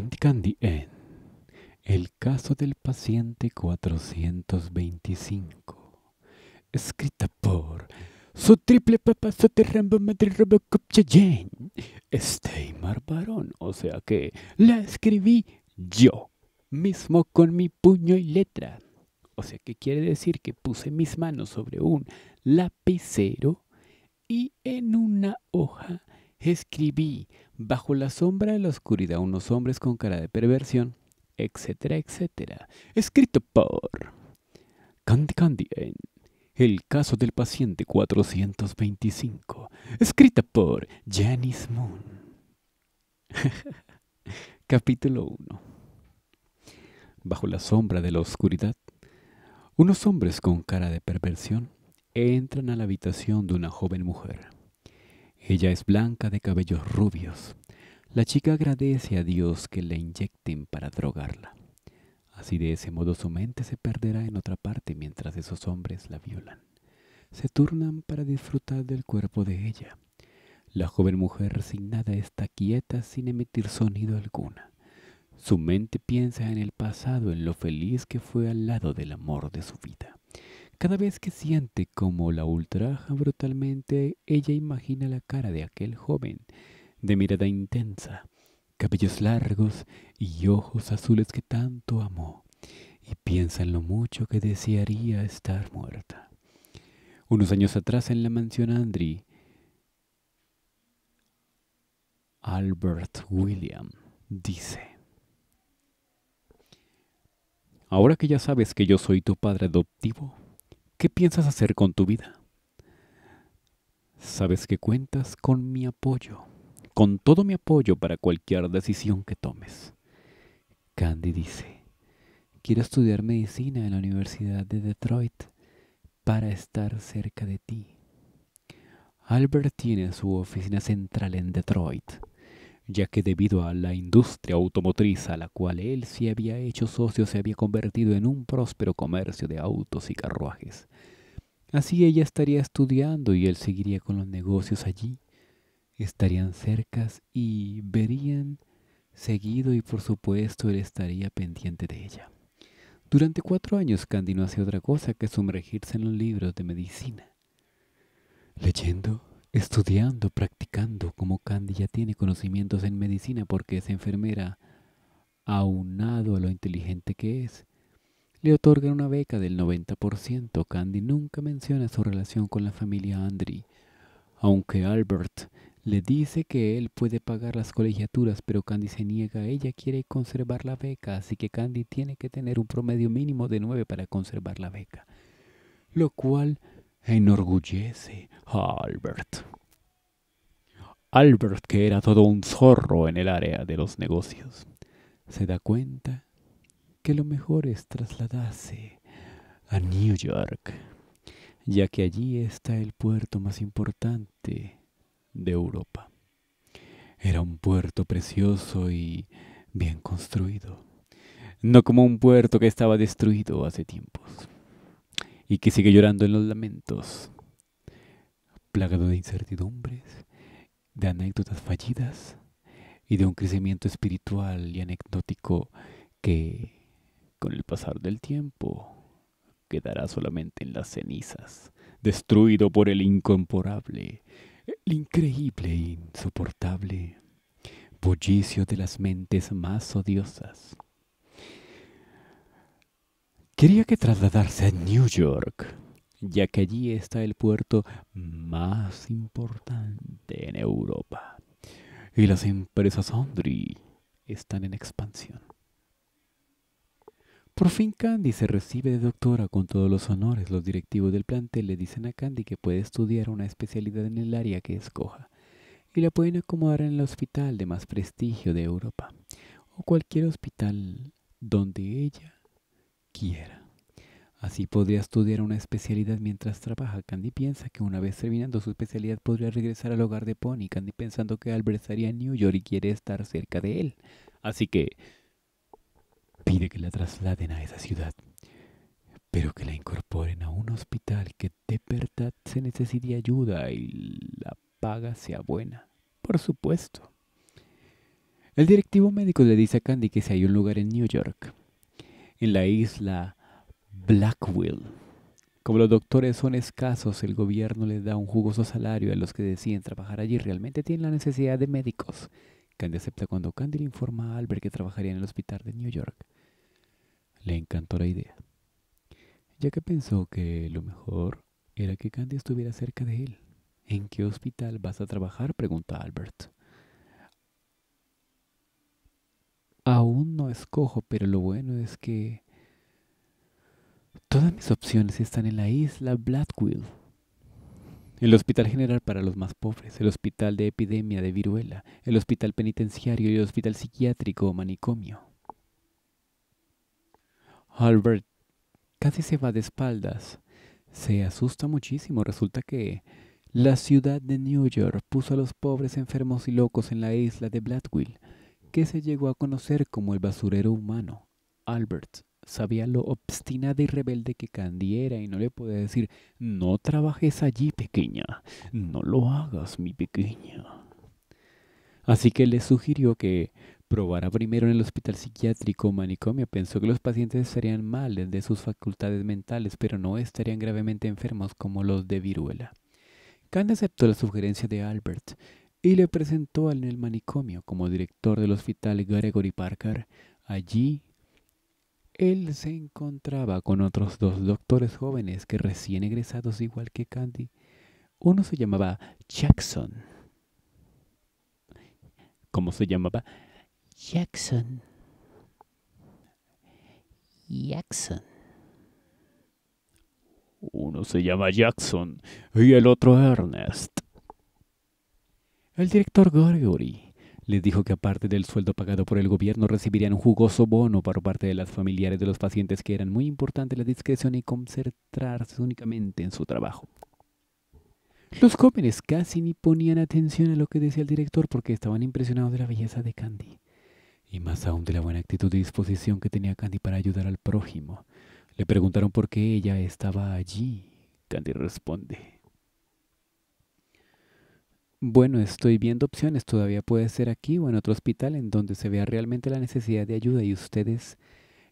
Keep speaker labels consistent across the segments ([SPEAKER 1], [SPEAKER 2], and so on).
[SPEAKER 1] Candy Candy en El caso del paciente 425. Escrita por su triple papá, su madre Robocop Cheyenne. Steymar Barón. O sea que la escribí yo mismo con mi puño y letra. O sea que quiere decir que puse mis manos sobre un lapicero y en una hoja escribí bajo la sombra de la oscuridad unos hombres con cara de perversión, etcétera, etcétera. Escrito por Candy Candy en El caso del paciente 425. Escrita por Janice Moon. Capítulo 1. Bajo la sombra de la oscuridad, unos hombres con cara de perversión entran a la habitación de una joven mujer. Ella es blanca de cabellos rubios. La chica agradece a Dios que la inyecten para drogarla. Así de ese modo su mente se perderá en otra parte mientras esos hombres la violan. Se turnan para disfrutar del cuerpo de ella. La joven mujer resignada está quieta sin emitir sonido alguna. Su mente piensa en el pasado, en lo feliz que fue al lado del amor de su vida. Cada vez que siente como la ultraja brutalmente, ella imagina la cara de aquel joven, de mirada intensa, cabellos largos y ojos azules que tanto amó, y piensa en lo mucho que desearía estar muerta. Unos años atrás en la mansión Andri, Albert William dice, Ahora que ya sabes que yo soy tu padre adoptivo, ¿Qué piensas hacer con tu vida? Sabes que cuentas con mi apoyo, con todo mi apoyo para cualquier decisión que tomes. Candy dice, quiero estudiar medicina en la Universidad de Detroit para estar cerca de ti. Albert tiene su oficina central en Detroit ya que debido a la industria automotriz a la cual él se había hecho socio se había convertido en un próspero comercio de autos y carruajes. Así ella estaría estudiando y él seguiría con los negocios allí. Estarían cercas y verían seguido y por supuesto él estaría pendiente de ella. Durante cuatro años Candy no hacía otra cosa que sumergirse en los libros de medicina, leyendo, estudiando, practicando, como Candy ya tiene conocimientos en medicina porque es enfermera, aunado a lo inteligente que es, le otorgan una beca del 90%. Candy nunca menciona su relación con la familia Andri, aunque Albert le dice que él puede pagar las colegiaturas, pero Candy se niega. Ella quiere conservar la beca, así que Candy tiene que tener un promedio mínimo de 9 para conservar la beca. Lo cual enorgullece a Albert. Albert, que era todo un zorro en el área de los negocios, se da cuenta que lo mejor es trasladarse a New York, ya que allí está el puerto más importante de Europa. Era un puerto precioso y bien construido, no como un puerto que estaba destruido hace tiempos y que sigue llorando en los lamentos, plagado de incertidumbres, de anécdotas fallidas y de un crecimiento espiritual y anecdótico que, con el pasar del tiempo, quedará solamente en las cenizas, destruido por el incomporable, el increíble e insoportable bullicio de las mentes más odiosas. Quería que trasladarse a New York, ya que allí está el puerto más importante en Europa. Y las empresas Andri están en expansión. Por fin Candy se recibe de doctora con todos los honores. Los directivos del plantel le dicen a Candy que puede estudiar una especialidad en el área que escoja y la pueden acomodar en el hospital de más prestigio de Europa o cualquier hospital donde ella quiera. Así podría estudiar una especialidad mientras trabaja. Candy piensa que una vez terminando su especialidad podría regresar al hogar de Pony. Candy pensando que Albert estaría en New York y quiere estar cerca de él. Así que pide que la trasladen a esa ciudad, pero que la incorporen a un hospital que de verdad se necesite ayuda y la paga sea buena. Por supuesto. El directivo médico le dice a Candy que si hay un lugar en New York en la isla Blackwell. Como los doctores son escasos, el gobierno les da un jugoso salario a los que deciden trabajar allí. Realmente tienen la necesidad de médicos. Candy acepta cuando Candy le informa a Albert que trabajaría en el hospital de New York. Le encantó la idea, ya que pensó que lo mejor era que Candy estuviera cerca de él. ¿En qué hospital vas a trabajar? pregunta Albert. Aún no escojo, pero lo bueno es que todas mis opciones están en la isla Blackwell. El Hospital General para los más pobres, el Hospital de Epidemia de Viruela, el Hospital Penitenciario y el Hospital Psiquiátrico o Manicomio. Albert casi se va de espaldas. Se asusta muchísimo. Resulta que la ciudad de New York puso a los pobres enfermos y locos en la isla de Blackwell que se llegó a conocer como el basurero humano. Albert sabía lo obstinada y rebelde que Candy era y no le podía decir, no trabajes allí, pequeña, no lo hagas, mi pequeña. Así que le sugirió que probara primero en el hospital psiquiátrico manicomio. Pensó que los pacientes estarían mal de sus facultades mentales, pero no estarían gravemente enfermos como los de viruela. Candy aceptó la sugerencia de Albert y le presentó en el manicomio como director del hospital Gregory Parker. Allí, él se encontraba con otros dos doctores jóvenes que recién egresados igual que Candy. Uno se llamaba Jackson. ¿Cómo se llamaba? Jackson. Jackson. Uno se llama Jackson y el otro Ernest. El director Gregory les dijo que aparte del sueldo pagado por el gobierno recibirían un jugoso bono por parte de las familiares de los pacientes que eran muy importante la discreción y concentrarse únicamente en su trabajo. Los jóvenes casi ni ponían atención a lo que decía el director porque estaban impresionados de la belleza de Candy y más aún de la buena actitud y disposición que tenía Candy para ayudar al prójimo. Le preguntaron por qué ella estaba allí. Candy responde. Bueno, estoy viendo opciones, todavía puede ser aquí o en otro hospital en donde se vea realmente la necesidad de ayuda y ustedes...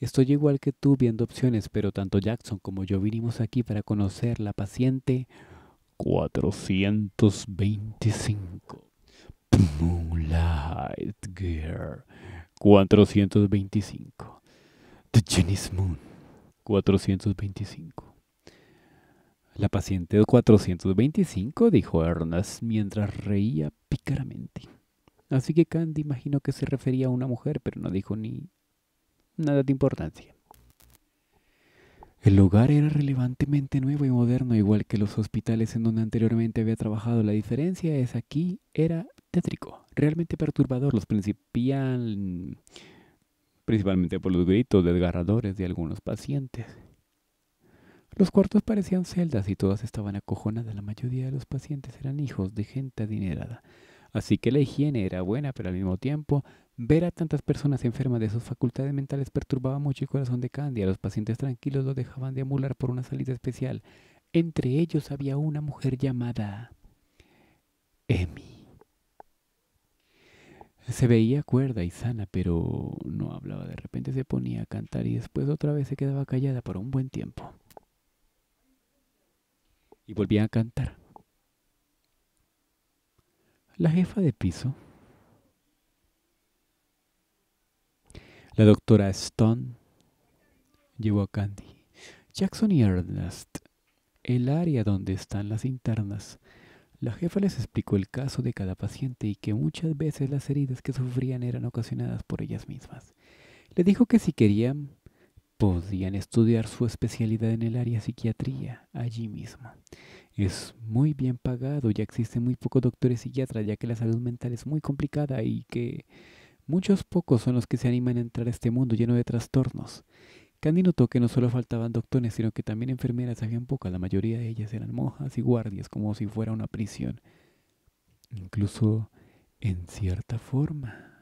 [SPEAKER 1] Estoy igual que tú viendo opciones, pero tanto Jackson como yo vinimos aquí para conocer la paciente 425. Moonlight Girl 425. The Moon 425. La paciente 425, dijo Ernest mientras reía pícaramente. Así que Candy imaginó que se refería a una mujer, pero no dijo ni nada de importancia. El lugar era relevantemente nuevo y moderno, igual que los hospitales en donde anteriormente había trabajado. La diferencia es aquí era tétrico, realmente perturbador. Los principian, principalmente por los gritos desgarradores de algunos pacientes. Los cuartos parecían celdas y todas estaban acojonadas. La mayoría de los pacientes eran hijos de gente adinerada. Así que la higiene era buena, pero al mismo tiempo, ver a tantas personas enfermas de sus facultades mentales perturbaba mucho el corazón de Candy. A los pacientes tranquilos los dejaban de amular por una salida especial. Entre ellos había una mujer llamada Emi. Se veía cuerda y sana, pero no hablaba. De repente se ponía a cantar y después otra vez se quedaba callada por un buen tiempo y volvían a cantar. La jefa de piso, la doctora Stone, llevó a Candy. Jackson y Ernest, el área donde están las internas. La jefa les explicó el caso de cada paciente y que muchas veces las heridas que sufrían eran ocasionadas por ellas mismas. Le dijo que si querían podían estudiar su especialidad en el área psiquiatría allí mismo. Es muy bien pagado, ya existen muy pocos doctores psiquiatras, ya que la salud mental es muy complicada y que muchos pocos son los que se animan a entrar a este mundo lleno de trastornos. Candy notó que no solo faltaban doctores, sino que también enfermeras habían pocas, la mayoría de ellas eran monjas y guardias, como si fuera una prisión. Incluso, en cierta forma,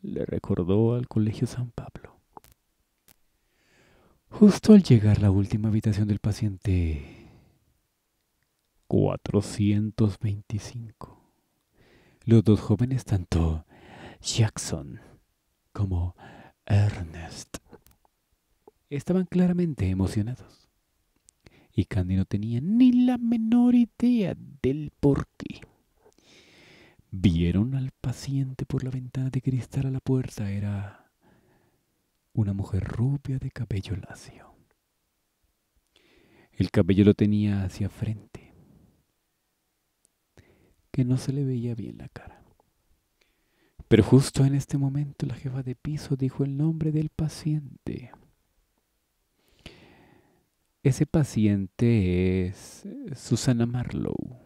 [SPEAKER 1] le recordó al Colegio San Pablo. Justo al llegar a la última habitación del paciente 425, los dos jóvenes, tanto Jackson como Ernest, estaban claramente emocionados. Y Candy no tenía ni la menor idea del por qué. Vieron al paciente por la ventana de cristal a la puerta, era una mujer rubia de cabello lacio. El cabello lo tenía hacia frente, que no se le veía bien la cara. Pero justo en este momento la jefa de piso dijo el nombre del paciente. Ese paciente es Susana Marlowe.